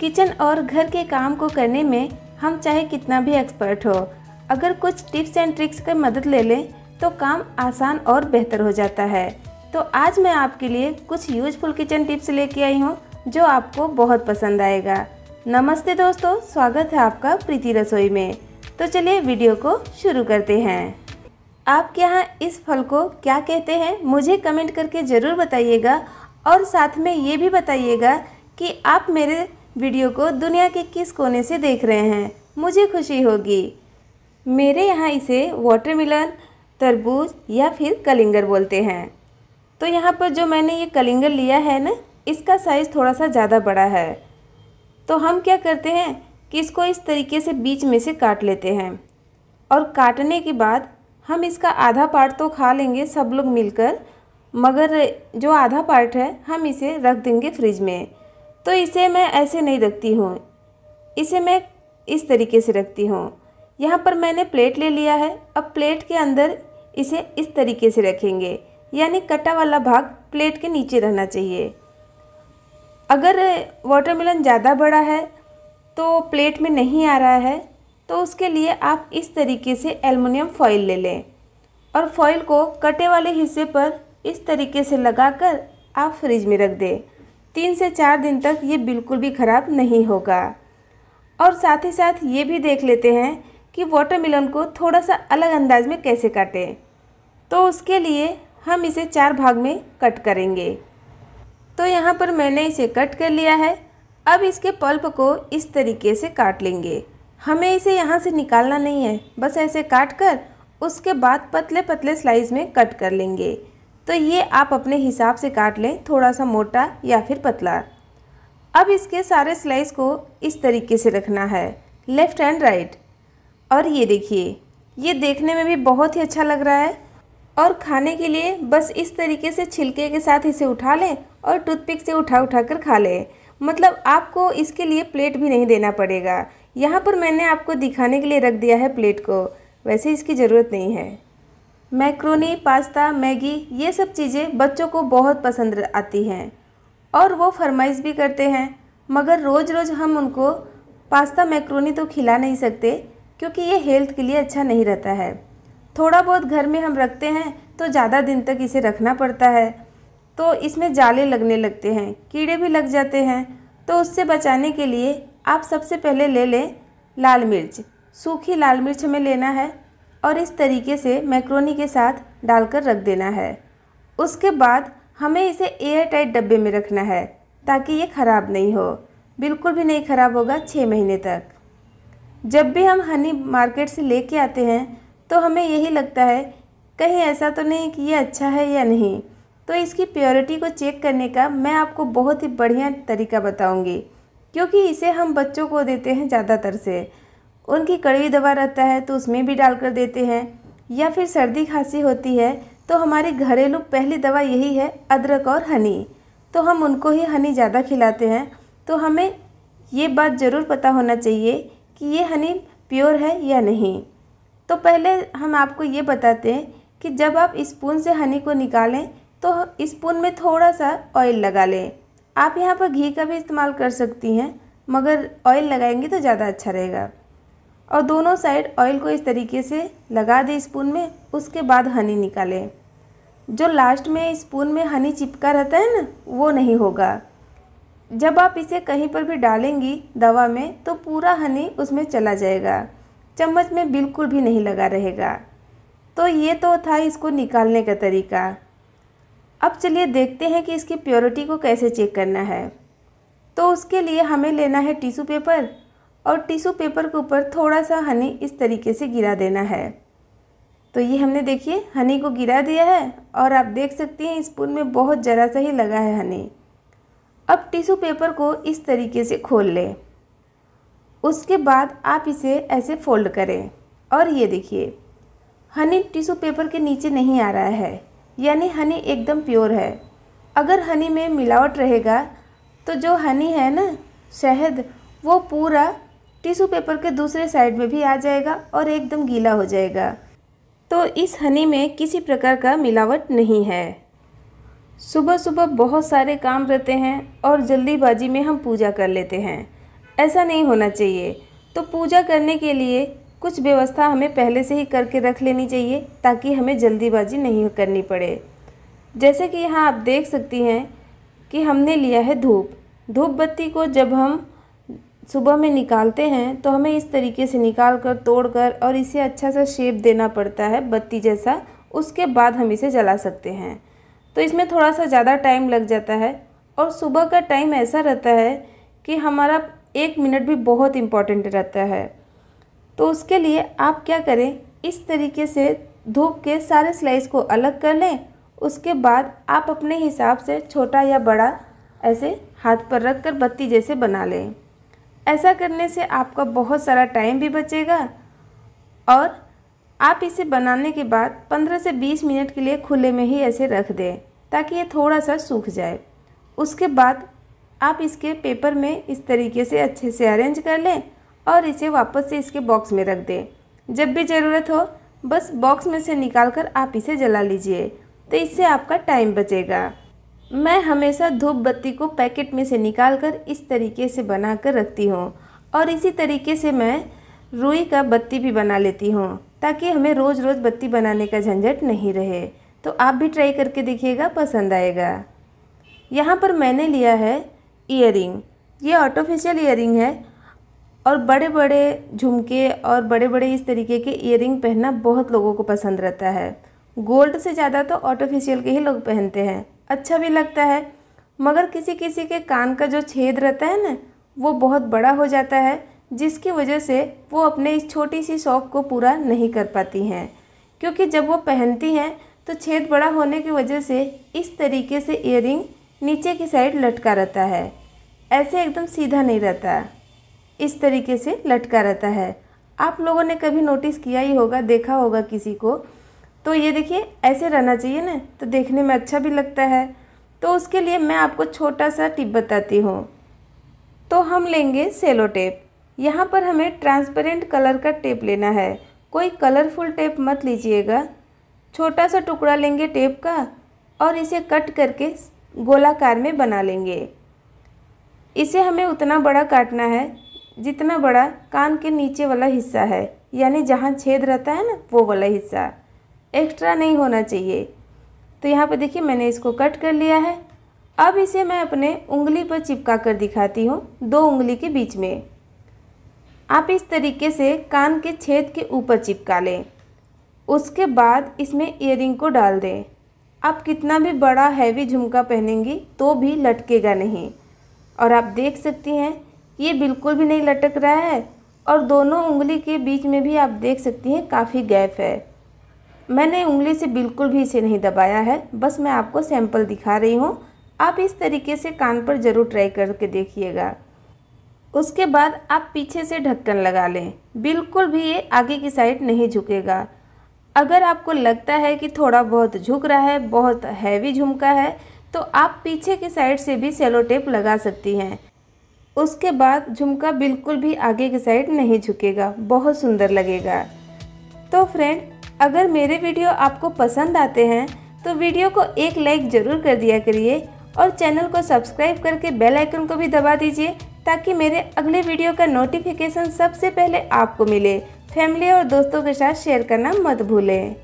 kitchen और घर के काम को करने में हम चाहे कितना भी एक्सपर्ट हो अगर कुछ टिप्स एंड ट्रिक्स की मदद ले लें तो काम आसान और बेहतर हो जाता है तो आज मैं आपके लिए कुछ यूजफुल किचन टिप्स लेके आई हूँ जो आपको बहुत पसंद आएगा नमस्ते दोस्तों स्वागत है आपका प्रीति रसोई में तो चलिए वीडियो को शुरू करते हैं आपके यहाँ इस फल को क्या कहते हैं मुझे कमेंट करके ज़रूर बताइएगा और साथ में ये भी बताइएगा कि आप मेरे वीडियो को दुनिया के किस कोने से देख रहे हैं मुझे खुशी होगी मेरे यहाँ इसे वाटरमेलन तरबूज या फिर कलिंगर बोलते हैं तो यहाँ पर जो मैंने ये कलिंगर लिया है ना इसका साइज़ थोड़ा सा ज़्यादा बड़ा है तो हम क्या करते हैं कि इसको इस तरीके से बीच में से काट लेते हैं और काटने के बाद हम इसका आधा पार्ट तो खा लेंगे सब लोग मिलकर मगर जो आधा पार्ट है हम इसे रख देंगे फ्रिज में तो इसे मैं ऐसे नहीं रखती हूँ इसे मैं इस तरीके से रखती हूँ यहाँ पर मैंने प्लेट ले लिया है अब प्लेट के अंदर इसे इस तरीके से रखेंगे यानी कटा वाला भाग प्लेट के नीचे रहना चाहिए अगर वाटरमेलन ज़्यादा बड़ा है तो प्लेट में नहीं आ रहा है तो उसके लिए आप इस तरीके से एलमिनियम फॉइल ले लें और फॉइल को कटे वाले हिस्से पर इस तरीके से लगाकर आप फ्रिज में रख दें तीन से चार दिन तक ये बिल्कुल भी ख़राब नहीं होगा और साथ ही साथ ये भी देख लेते हैं कि वाटरमेलन को थोड़ा सा अलग अंदाज में कैसे काटें तो उसके लिए हम इसे चार भाग में कट करेंगे तो यहाँ पर मैंने इसे कट कर लिया है अब इसके पल्प को इस तरीके से काट लेंगे हमें इसे यहाँ से निकालना नहीं है बस ऐसे काट कर उसके बाद पतले पतले स्लाइस में कट कर लेंगे तो ये आप अपने हिसाब से काट लें थोड़ा सा मोटा या फिर पतला अब इसके सारे स्लाइस को इस तरीके से रखना है लेफ़्ट एंड राइट और ये देखिए ये देखने में भी बहुत ही अच्छा लग रहा है और खाने के लिए बस इस तरीके से छिलके के साथ इसे उठा लें और टूथपिक से उठा उठा कर खा लें मतलब आपको इसके लिए प्लेट भी नहीं देना पड़ेगा यहाँ पर मैंने आपको दिखाने के लिए रख दिया है प्लेट को वैसे इसकी ज़रूरत नहीं है मैक्रोनी पास्ता मैगी ये सब चीज़ें बच्चों को बहुत पसंद आती हैं और वो फरमाइश भी करते हैं मगर रोज़ रोज़ हम उनको पास्ता मैक्रोनी तो खिला नहीं सकते क्योंकि ये हेल्थ के लिए अच्छा नहीं रहता है थोड़ा बहुत घर में हम रखते हैं तो ज़्यादा दिन तक इसे रखना पड़ता है तो इसमें जाले लगने लगते हैं कीड़े भी लग जाते हैं तो उससे बचाने के लिए आप सबसे पहले ले लें लाल मिर्च सूखी लाल मिर्च हमें लेना है और इस तरीके से मैक्रोनी के साथ डालकर रख देना है उसके बाद हमें इसे एयर टाइट डब्बे में रखना है ताकि ये ख़राब नहीं हो बिल्कुल भी नहीं ख़राब होगा छः महीने तक जब भी हम हनी मार्केट से लेके आते हैं तो हमें यही लगता है कहीं ऐसा तो नहीं कि ये अच्छा है या नहीं तो इसकी प्योरिटी को चेक करने का मैं आपको बहुत ही बढ़िया तरीका बताऊंगी क्योंकि इसे हम बच्चों को देते हैं ज़्यादातर से उनकी कड़वी दवा रहता है तो उसमें भी डालकर देते हैं या फिर सर्दी खांसी होती है तो हमारी घरेलू पहली दवा यही है अदरक और हनी तो हम उनको ही हनी ज़्यादा खिलाते हैं तो हमें ये बात ज़रूर पता होना चाहिए कि ये हनी प्योर है या नहीं तो पहले हम आपको ये बताते हैं कि जब आप स्पून से हनी को निकालें तो स्पून में थोड़ा सा ऑयल लगा लें आप यहाँ पर घी का भी इस्तेमाल कर सकती हैं मगर ऑयल लगाएंगे तो ज़्यादा अच्छा रहेगा और दोनों साइड ऑयल को इस तरीके से लगा दें स्पून में उसके बाद हनी निकालें जो लास्ट में स्पून में हनी चिपका रहता है ना वो नहीं होगा जब आप इसे कहीं पर भी डालेंगी दवा में तो पूरा हनी उसमें चला जाएगा चम्मच में बिल्कुल भी नहीं लगा रहेगा तो ये तो था इसको निकालने का तरीका अब चलिए देखते हैं कि इसकी प्योरिटी को कैसे चेक करना है तो उसके लिए हमें लेना है टिश्यू पेपर और टिश्यू पेपर के ऊपर थोड़ा सा हनी इस तरीके से गिरा देना है तो ये हमने देखिए हनी को गिरा दिया है और आप देख सकती हैं स्पून में बहुत ज़रा सा ही लगा है हनी अब टिश्यू पेपर को इस तरीके से खोल लें उसके बाद आप इसे ऐसे फोल्ड करें और ये देखिए हनी टिश्यू पेपर के नीचे नहीं आ रहा है यानी हनी एकदम प्योर है अगर हनी में मिलावट रहेगा तो जो हनी है ना शहद वो पूरा टिश्यू पेपर के दूसरे साइड में भी आ जाएगा और एकदम गीला हो जाएगा तो इस हनी में किसी प्रकार का मिलावट नहीं है सुबह सुबह बहुत सारे काम रहते हैं और जल्दीबाजी में हम पूजा कर लेते हैं ऐसा नहीं होना चाहिए तो पूजा करने के लिए कुछ व्यवस्था हमें पहले से ही करके रख लेनी चाहिए ताकि हमें जल्दीबाजी नहीं करनी पड़े जैसे कि यहाँ आप देख सकती हैं कि हमने लिया है धूप धूप बत्ती को जब हम सुबह में निकालते हैं तो हमें इस तरीके से निकाल कर तोड़ कर और इसे अच्छा सा शेप देना पड़ता है बत्ती जैसा उसके बाद हम इसे जला सकते हैं तो इसमें थोड़ा सा ज़्यादा टाइम लग जाता है और सुबह का टाइम ऐसा रहता है कि हमारा एक मिनट भी बहुत इम्पॉर्टेंट रहता है तो उसके लिए आप क्या करें इस तरीके से धूप के सारे स्लाइस को अलग कर लें उसके बाद आप अपने हिसाब से छोटा या बड़ा ऐसे हाथ पर रख कर बत्ती जैसे बना लें ऐसा करने से आपका बहुत सारा टाइम भी बचेगा और आप इसे बनाने के बाद 15 से 20 मिनट के लिए खुले में ही ऐसे रख दें ताकि ये थोड़ा सा सूख जाए उसके बाद आप इसके पेपर में इस तरीके से अच्छे से अरेंज कर लें और इसे वापस से इसके बॉक्स में रख दें जब भी ज़रूरत हो बस बॉक्स में से निकाल कर आप इसे जला लीजिए तो इससे आपका टाइम बचेगा मैं हमेशा धूप बत्ती को पैकेट में से निकाल कर इस तरीके से बना कर रखती हूँ और इसी तरीके से मैं रुई का बत्ती भी बना लेती हूँ ताकि हमें रोज़ रोज़ बत्ती बनाने का झंझट नहीं रहे तो आप भी ट्राई करके देखिएगा पसंद आएगा यहाँ पर मैंने लिया है इयर ये ऑटोफिशियल इयर है और बड़े बड़े झुमके और बड़े बड़े इस तरीके के इयर पहनना बहुत लोगों को पसंद रहता है गोल्ड से ज़्यादा तो ऑटोफिशियल के ही लोग पहनते हैं अच्छा भी लगता है मगर किसी किसी के कान का जो छेद रहता है ना वो बहुत बड़ा हो जाता है जिसकी वजह से वो अपने इस छोटी सी शौक़ को पूरा नहीं कर पाती हैं क्योंकि जब वो पहनती हैं तो छेद बड़ा होने की वजह से इस तरीके से इयर नीचे की साइड लटका रहता है ऐसे एकदम सीधा नहीं रहता इस तरीके से लटका रहता है आप लोगों ने कभी नोटिस किया ही होगा देखा होगा किसी को तो ये देखिए ऐसे रहना चाहिए ना तो देखने में अच्छा भी लगता है तो उसके लिए मैं आपको छोटा सा टिप बताती हूँ तो हम लेंगे सेलो टेप यहाँ पर हमें ट्रांसपेरेंट कलर का टेप लेना है कोई कलरफुल टेप मत लीजिएगा छोटा सा टुकड़ा लेंगे टेप का और इसे कट करके गोलाकार में बना लेंगे इसे हमें उतना बड़ा काटना है जितना बड़ा कान के नीचे वाला हिस्सा है यानी जहाँ छेद रहता है ना वो वाला हिस्सा एक्स्ट्रा नहीं होना चाहिए तो यहाँ पर देखिए मैंने इसको कट कर लिया है अब इसे मैं अपने उंगली पर चिपका कर दिखाती हूँ दो उंगली के बीच में आप इस तरीके से कान के छेद के ऊपर चिपका लें उसके बाद इसमें इयरिंग को डाल दें आप कितना भी बड़ा हैवी झुमका पहनेंगी तो भी लटकेगा नहीं और आप देख सकती हैं ये बिल्कुल भी नहीं लटक रहा है और दोनों उंगली के बीच में भी आप देख सकती हैं काफ़ी गैप है मैंने उंगली से बिल्कुल भी इसे नहीं दबाया है बस मैं आपको सैंपल दिखा रही हूँ आप इस तरीके से कान पर ज़रूर ट्राई करके देखिएगा उसके बाद आप पीछे से ढक्कन लगा लें बिल्कुल भी ये आगे की साइड नहीं झुकेगा अगर आपको लगता है कि थोड़ा बहुत झुक रहा है बहुत हैवी झुमका है तो आप पीछे की साइड से भी सेलो टेप लगा सकती हैं उसके बाद झुमका बिल्कुल भी आगे की साइड नहीं झुकेगा बहुत सुंदर लगेगा तो फ्रेंड अगर मेरे वीडियो आपको पसंद आते हैं तो वीडियो को एक लाइक ज़रूर कर दिया करिए और चैनल को सब्सक्राइब करके बेल आइकन को भी दबा दीजिए ताकि मेरे अगले वीडियो का नोटिफिकेशन सबसे पहले आपको मिले फैमिली और दोस्तों के साथ शेयर करना मत भूलें